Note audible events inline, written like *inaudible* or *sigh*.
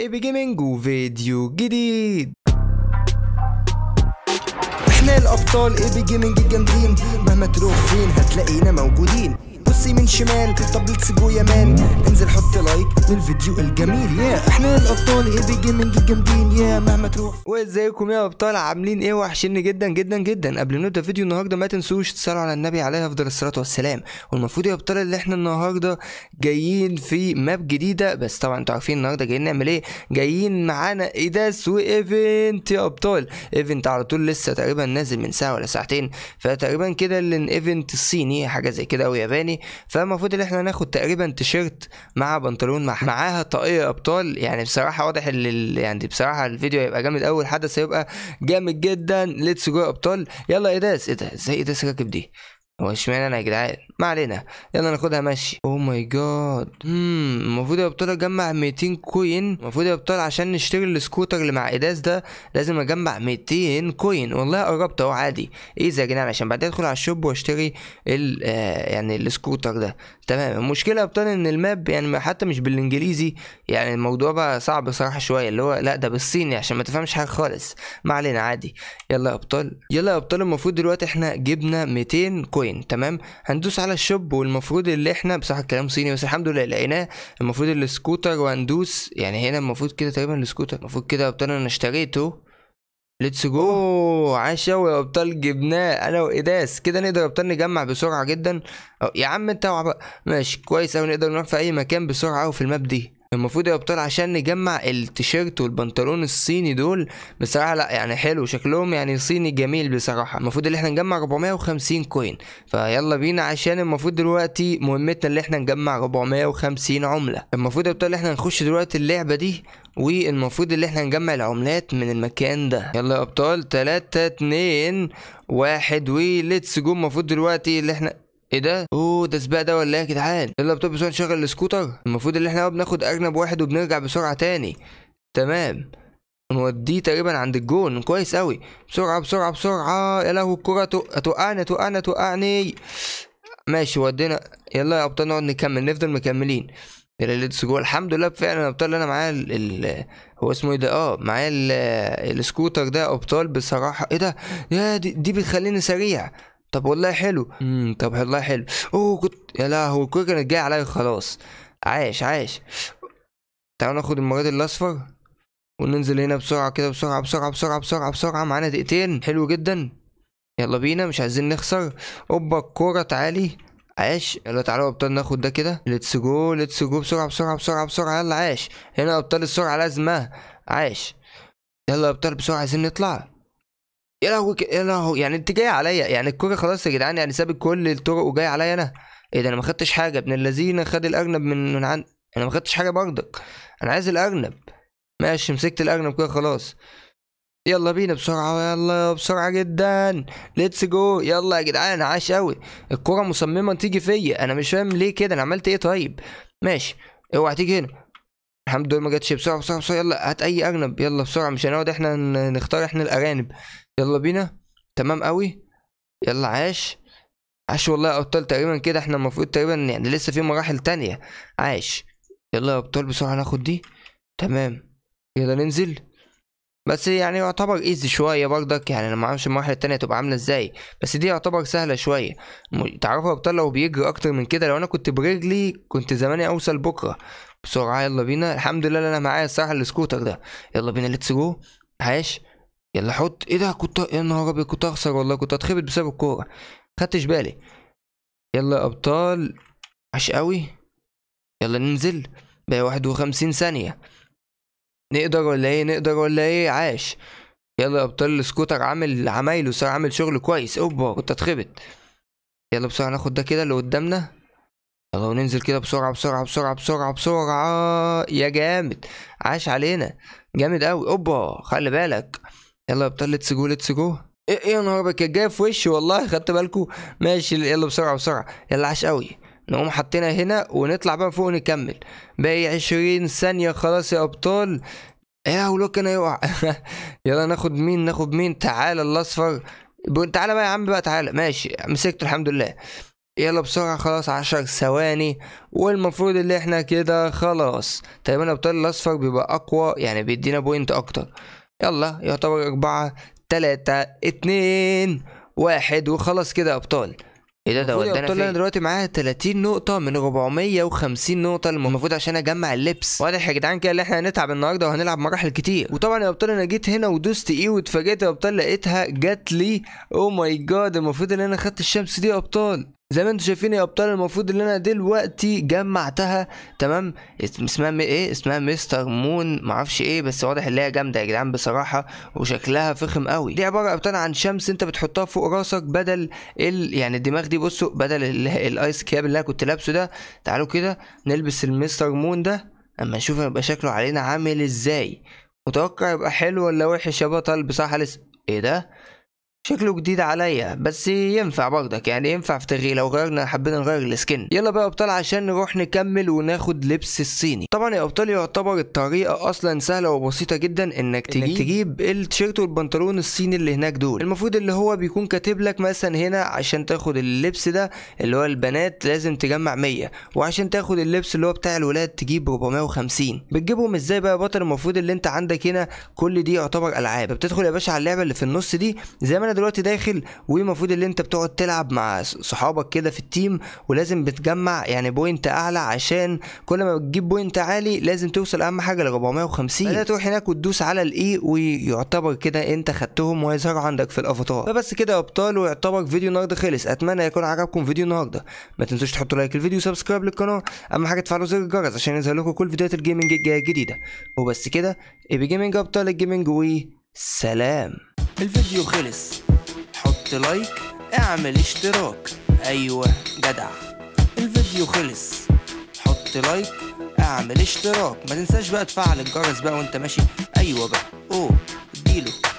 ايبي جيمنج وفيديو جديد احنا الابطال ايبي جيمنج الجامدين مهما تروح فين هتلاقينا موجودين رومانسي من شمال طب لتسيبو يا مان انزل حط لايك للفيديو الجميل يا احنا الابطال ايه بيجي من جيمنج الجامدين يا مهما تروح وازيكم يا ابطال عاملين ايه وحشني جدا جدا جدا قبل ما نبدا فيديو النهارده ما تنسوش تصلوا على النبي عليه افضل الصلاه والسلام والمفروض يا ابطال اللي احنا النهارده جايين في ماب جديده بس طبعا انتوا عارفين النهارده جايين نعمل ايه جايين معانا ايداس وايفنت يا ابطال ايفنت على طول لسه تقريبا نازل من ساعه ولا ساعتين فتقريبا كده الايفنت الصيني حاجه زي كده او ياباني فالمفروض ان احنا ناخد تقريبا تيشيرت مع بنطلون مع معاها طاقيه ابطال يعني بصراحه واضح ان يعني بصراحه الفيديو هيبقى جامد قوي الحدث هيبقى جامد جدا ليتس جو ابطال يلا إيه ده ايه ده ازاي ايداس راكب دي هو اشمعنى انا يا جدعان ما علينا يلا ناخدها ماشي او ماي جاد امم المفروض يا ابطال اجمع 200 كوين المفروض يا ابطال عشان نشتري السكوتر اللي مع ايداس ده لازم اجمع 200 كوين والله قربت اهو عادي ايزي يا جدعان عشان بعدين ادخل على الشوب واشتري ال آه يعني السكوتر ده تمام المشكله يا ابطال ان الماب يعني حتى مش بالانجليزي يعني الموضوع بقى صعب صراحه شويه اللي هو لا ده بالصيني عشان ما تفهمش حاجه خالص ما علينا عادي يلا يا ابطال يلا يا ابطال المفروض دلوقتي احنا جبنا 200 كوين وين تمام هندوس على الشوب والمفروض اللي احنا بصراحه الكلام صيني بس الحمد لله لقيناه المفروض السكوتر وهندوس يعني هنا المفروض كده تقريبا السكوتر المفروض كده ابطال انا اشتريته ليتس جو عاش يا ابطال جبناه انا وإداس كده نقدر يا ابطال نجمع بسرعه جدا يا عم انت بقى ماشي كويس اوي نقدر نروح في اي مكان بسرعه اوي في الماب دي المفروض يا ابطال عشان نجمع التيشيرت والبنطلون الصيني دول بصراحه لا يعني حلو شكلهم يعني صيني جميل بصراحه المفروض ان احنا نجمع 450 كوين فيلا بينا عشان المفروض دلوقتي مهمتنا اللي احنا نجمع 450 عمله المفروض يا ابطال احنا نخش دلوقتي اللعبه دي والمفروض اللي احنا نجمع العملات من المكان ده يلا يا ابطال 3 2 1 وليتس جو المفروض دلوقتي اللي احنا ايه ده اوه ده سباق ده ولا ايه يا جدعان اللابتوب بسرعه نشغل السكوتر المفروض ان احنا بناخد اجنب واحد وبنرجع بسرعه تاني تمام نوديه تقريبا عند الجون كويس قوي بسرعه بسرعه بسرعه يا لهو الكره توقعني توقعني توقعني ماشي ودينا يلا يا ابطال نقعد نكمل نفضل مكملين يلا ريليتس جوه الحمد لله فعلا الابطال اللي انا معايا ال... هو اسمه ايه ده اه معايا السكوتر ده ابطال بصراحه ايه ده يا دي, دي بتخليني سريع طب والله حلو امم طب والله حلو اوه كنت يا لهوي الكوره كانت جايه عليا خلاص عايش عايش تعالوا ناخد المريض الاصفر وننزل هنا بسرعه كده بسرعه بسرعه بسرعه بسرعه بسرعه معانا دقيقتين حلو جدا يلا بينا مش عايزين نخسر اوبا الكوره تعالي عاش يلا تعالوا ابطال ناخد ده كده ليتس جو ليتس جو بسرعه بسرعه بسرعه بسرعه يلا عاش هنا ابطال السرعه لازمه عاش يلا ابطال بسرعه عايزين نطلع يا لهوي ك... يا لهوي يعني انت جاي عليا يعني الكوره خلاص يا جدعان يعني ساب كل الطرق وجاي عليا انا ايه ده انا ما خدتش حاجه ابن الذين خد الاجنب من من عند انا ما خدتش حاجه برضك انا عايز الاجنب ماشي مسكت الاجنب كده خلاص يلا بينا بسرعة يلا بسرعة جدا ليتس جو يلا يا جدعان عاش قوي الكرة مصممة تيجي فيا انا مش فاهم ليه كده انا عملت ايه طيب ماشي اوعى تيجي هنا الحمد لله ما جاتش بسرعه بسرعه بسرعه يلا هات اي ارنب يلا بسرعه مش هنقعد احنا نختار احنا الارانب يلا بينا تمام قوي يلا عاش عاش والله يا ابطال تقريبا كده احنا المفروض تقريبا يعني لسه في مراحل تانية عاش يلا يا ابطال بسرعه ناخد دي تمام يلا ننزل بس يعني يعتبر ايزي شويه برضك يعني انا ما اعرفش المراحل التانية تبقى عامله ازاي بس دي يعتبر سهله شويه تعرفوا يا ابطال لو بيجري اكتر من كده لو انا كنت برجلي كنت زماني اوصل بكره بسرعه يلا بينا الحمد لله انا معايا الصراحه السكوتر ده يلا بينا ليتس جو عاش يلا حط ايه ده كنت يا نهار ابيض كنت اخسر والله كنت اتخبط بسبب الكوره خدتش بالي يلا يا ابطال عاش قوي يلا ننزل بقى واحد وخمسين ثانيه نقدر ولا ايه نقدر ولا ايه عاش يلا يا ابطال السكوتر عامل عمايله صار عامل شغل كويس اوبا كنت اتخبط يلا بسرعه ناخد ده كده اللي قدامنا يلا وننزل كده بسرعة بسرعة بسرعة بسرعة بسرعة يا جامد عاش علينا جامد قوي اوبا خلي بالك يلا يا بطل ليتس جو ليتس جو ايه يا نهار ابيض كانت جايه في وشي والله خدت بالكو ماشي يلا بسرعه بسرعه يلا عاش قوي نقوم حاطينها هنا ونطلع بقى فوق ونكمل باقي عشرين ثانيه خلاص يا ابطال يا ولوك انا هيقع *laughs* يلا ناخد مين ناخد مين تعالى الاصفر تعالى بقى يا عم بقى تعالى ماشي مسكته الحمد لله يلا بسرعة خلاص عشر ثواني والمفروض اللي احنا كده خلاص تقريبا الابطال الاصفر بيبقى اقوى يعني بيدينا بوينت اكتر يلا يعتبر اربعة تلاتة اتنين واحد وخلاص كده ابطال ايه ده ده ودانا فين؟ انا دلوقتي معايا 30 نقطة من 450 نقطة المفروض عشان اجمع اللبس واضح يا جدعان كده ان احنا هنتعب النهارده وهنلعب مراحل كتير وطبعا يا ابطال انا جيت هنا ودوست ايه واتفاجئت يا ابطال لقيتها جات لي او ماي جاد المفروض ان انا خدت الشمس دي يا ابطال زي ما انتم شايفين يا ابطال المفروض ان انا دلوقتي جمعتها تمام اسمها ايه اسمها مستر مون معرفش ايه بس واضح ان هي جامده يا جدعان بصراحه وشكلها فخم قوي دي عباره يا ابطال عن شمس انت بتحطها فوق راسك بدل ال... يعني الدماغ دي بصوا بدل الايس كاب اللي انا كنت لابسه ده تعالوا كده نلبس المستر مون ده اما نشوف هيبقى شكله علينا عامل ازاي متوقع يبقى حلو ولا وحش يا بطل بصراحه لسه ايه ده شكله جديد عليا بس ينفع برضك يعني ينفع في تغيير لو غيرنا حبينا نغير السكن يلا بقى يا ابطال عشان نروح نكمل وناخد لبس الصيني طبعا يا ابطال يعتبر الطريقه اصلا سهله وبسيطه جدا انك تجيب, إنك تجيب التيشيرت والبنطلون الصيني اللي هناك دول المفروض اللي هو بيكون كاتب لك مثلا هنا عشان تاخد اللبس ده اللي هو البنات لازم تجمع 100 وعشان تاخد اللبس اللي هو بتاع الولاد تجيب 450 بتجيبهم ازاي بقى يا بطل المفروض اللي انت عندك هنا كل دي يعتبر العاب بتدخل يا باشا على اللعبه اللي في النص دي زي ما انا دلوقتي داخل ومفروض اللي انت بتقعد تلعب مع صحابك كده في التيم ولازم بتجمع يعني بوينت اعلى عشان كل ما بتجيب بوينت عالي لازم توصل اهم حاجه ل 450 بدات تروح هناك وتدوس على الاي ويعتبر كده انت خدتهم ويظهروا عندك في الافاتار فبس كده يا ابطال ويعتبر فيديو النهارده خلص اتمنى يكون عجبكم فيديو النهارده ما تنسوش تحطوا لايك الفيديو وسبسكرايب للقناه اهم حاجه تفعلوا زر الجرس عشان يظهر لكم كل فيديوهات الجيمنج الجديده وبس كده ابي جيمنج ابطال الجيمنج وسلام الفيديو خلص عملت لايك اعمل اشتراك ايوه جدع الفيديو خلص حط لايك اعمل اشتراك ما تنساش بقى تفعل الجرس بقى وانت ماشي ايوه بقى اوه اديله